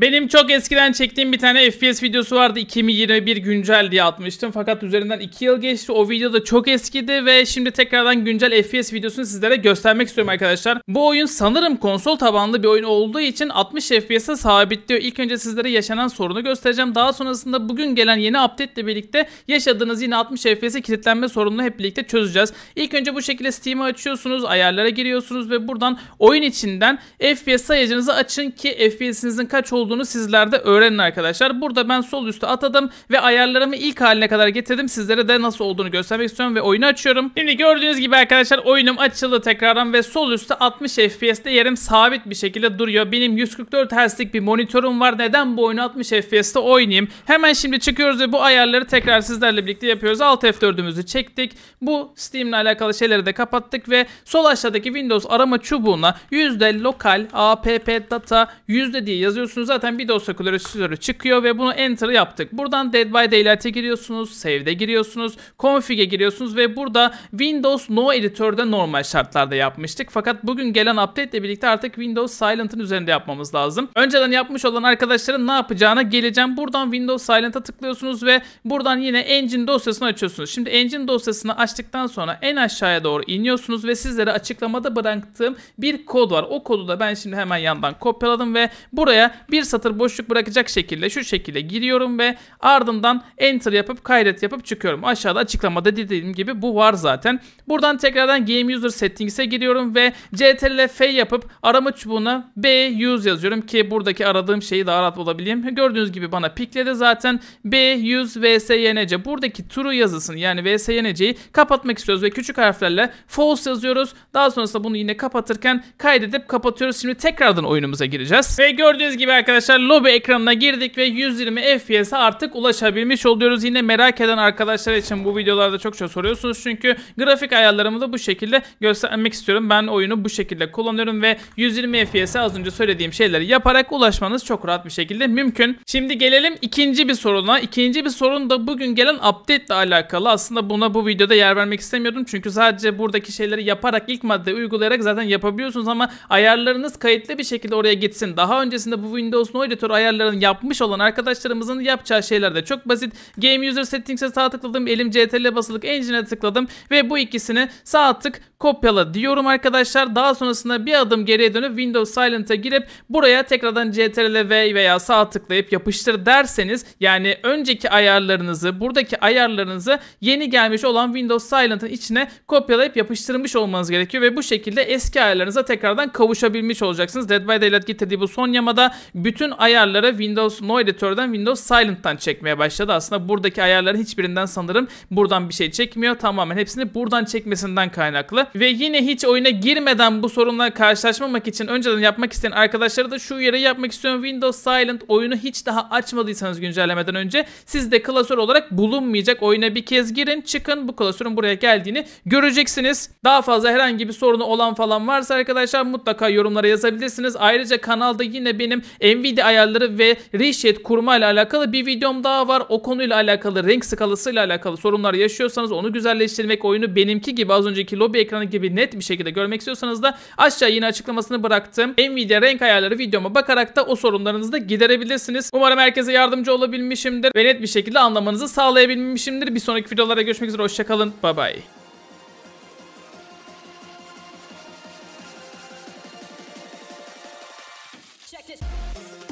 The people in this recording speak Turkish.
Benim çok eskiden çektiğim bir tane FPS videosu vardı 2021 güncel diye atmıştım fakat üzerinden 2 yıl geçti o video da çok eskidi ve şimdi tekrardan güncel FPS videosunu sizlere göstermek istiyorum arkadaşlar. Bu oyun sanırım konsol tabanlı bir oyun olduğu için 60 FPS'e sabitliyor. İlk önce sizlere yaşanan sorunu göstereceğim daha sonrasında bugün gelen yeni update ile birlikte yaşadığınız yine 60 FPS'e kilitlenme sorununu hep birlikte çözeceğiz. İlk önce bu şekilde Steam'i açıyorsunuz ayarlara giriyorsunuz ve buradan oyun içinden FPS sayacınızı açın ki FPS'inizin kaç olduğunu olduğunu sizler de öğrenin arkadaşlar. Burada ben sol üstte atadım ve ayarlarımı ilk haline kadar getirdim. Sizlere de nasıl olduğunu göstermek istiyorum ve oyunu açıyorum. Şimdi gördüğünüz gibi arkadaşlar oyunum açıldı tekrardan ve sol üstte 60 FPS'te yerim sabit bir şekilde duruyor. Benim 144 Hz'lik bir monitörüm var. Neden bu oyunu 60 FPS'te oynayayım? Hemen şimdi çıkıyoruz ve bu ayarları tekrar sizlerle birlikte yapıyoruz. Alt F4'ümüzü çektik. Bu Steam'le alakalı şeyleri de kapattık ve sol aşağıdaki Windows arama çubuğuna local app data %diye yazıyorsunuz. Zaten zaten bir dosya klasörü çıkıyor ve bunu enter yaptık. Buradan Dead by Daylight'e giriyorsunuz, Save'de giriyorsunuz, Config'e giriyorsunuz ve burada Windows No Editör'de normal şartlarda yapmıştık. Fakat bugün gelen update ile birlikte artık Windows Silent'ın üzerinde yapmamız lazım. Önceden yapmış olan arkadaşların ne yapacağına geleceğim. Buradan Windows Silent'a tıklıyorsunuz ve buradan yine Engine dosyasını açıyorsunuz. Şimdi Engine dosyasını açtıktan sonra en aşağıya doğru iniyorsunuz ve sizlere açıklamada bıraktığım bir kod var. O kodu da ben şimdi hemen yandan kopyaladım ve buraya bir bir satır boşluk bırakacak şekilde şu şekilde giriyorum ve ardından enter yapıp kaydet yapıp çıkıyorum. Aşağıda açıklamada dediğim gibi bu var zaten. Buradan tekrardan game user settings'e giriyorum ve ctrl f yapıp arama çubuğuna b use yazıyorum ki buradaki aradığım şeyi daha rahat bulabileyim. Gördüğünüz gibi bana pikledi zaten b use vsync buradaki true yazısını yani vsync'yi kapatmak istiyoruz ve küçük harflerle false yazıyoruz. Daha sonrasında bunu yine kapatırken kaydedip kapatıyoruz. Şimdi tekrardan oyunumuza gireceğiz. Ve gördüğünüz gibi arkadaşlar arkadaşlar lobi ekranına girdik ve 120 FPS'e artık ulaşabilmiş oluyoruz. Yine merak eden arkadaşlar için bu videolarda çok şey soruyorsunuz. Çünkü grafik ayarlarımı da bu şekilde göstermek istiyorum. Ben oyunu bu şekilde kullanıyorum ve 120 FPS'e az önce söylediğim şeyleri yaparak ulaşmanız çok rahat bir şekilde mümkün. Şimdi gelelim ikinci bir soruna. İkinci bir sorun da bugün gelen update ile alakalı. Aslında buna bu videoda yer vermek istemiyordum. Çünkü sadece buradaki şeyleri yaparak ilk madde uygulayarak zaten yapabiliyorsunuz ama ayarlarınız kayıtlı bir şekilde oraya gitsin. Daha öncesinde bu Windows Windows Monitor ayarlarını yapmış olan arkadaşlarımızın yapacağı şeyler de çok basit. Game User Settings'e sağ tıkladım. Elim CTRL basılık Engine'e tıkladım. Ve bu ikisini sağ tık kopyala diyorum arkadaşlar. Daha sonrasında bir adım geriye dönüp Windows Silent'a girip buraya tekrardan CTRL V veya sağ tıklayıp yapıştır derseniz yani önceki ayarlarınızı buradaki ayarlarınızı yeni gelmiş olan Windows Silent'ın içine kopyalayıp yapıştırmış olmanız gerekiyor ve bu şekilde eski ayarlarınıza tekrardan kavuşabilmiş olacaksınız. Dead by Daylight getirdiği bu son yamada bütün bütün ayarlara Windows No Editor'dan Windows Silent'tan çekmeye başladı. Aslında buradaki ayarların hiçbirinden sanırım buradan bir şey çekmiyor. Tamamen hepsini buradan çekmesinden kaynaklı. Ve yine hiç oyuna girmeden bu sorunla karşılaşmamak için önceden yapmak isteyen arkadaşlara da şu uyarı yapmak istiyorum. Windows Silent oyunu hiç daha açmadıysanız güncellemeden önce sizde klasör olarak bulunmayacak. Oyuna bir kez girin çıkın bu klasörün buraya geldiğini göreceksiniz. Daha fazla herhangi bir sorunu olan falan varsa arkadaşlar mutlaka yorumlara yazabilirsiniz. Ayrıca kanalda yine benim Nvidia ayarları ve reshade kurma ile alakalı bir videom daha var. O konuyla alakalı renk skalası ile alakalı sorunlar yaşıyorsanız onu güzelleştirmek oyunu benimki gibi az önceki lobby ekranı gibi net bir şekilde görmek istiyorsanız da aşağı yine açıklamasını bıraktım. Nvidia renk ayarları videoma bakarak da o sorunlarınızı da giderebilirsiniz. Umarım herkese yardımcı olabilmişimdir ve net bir şekilde anlamanızı sağlayabilmişimdir. Bir sonraki videolara görüşmek üzere hoşçakalın. Bye bye. Check this.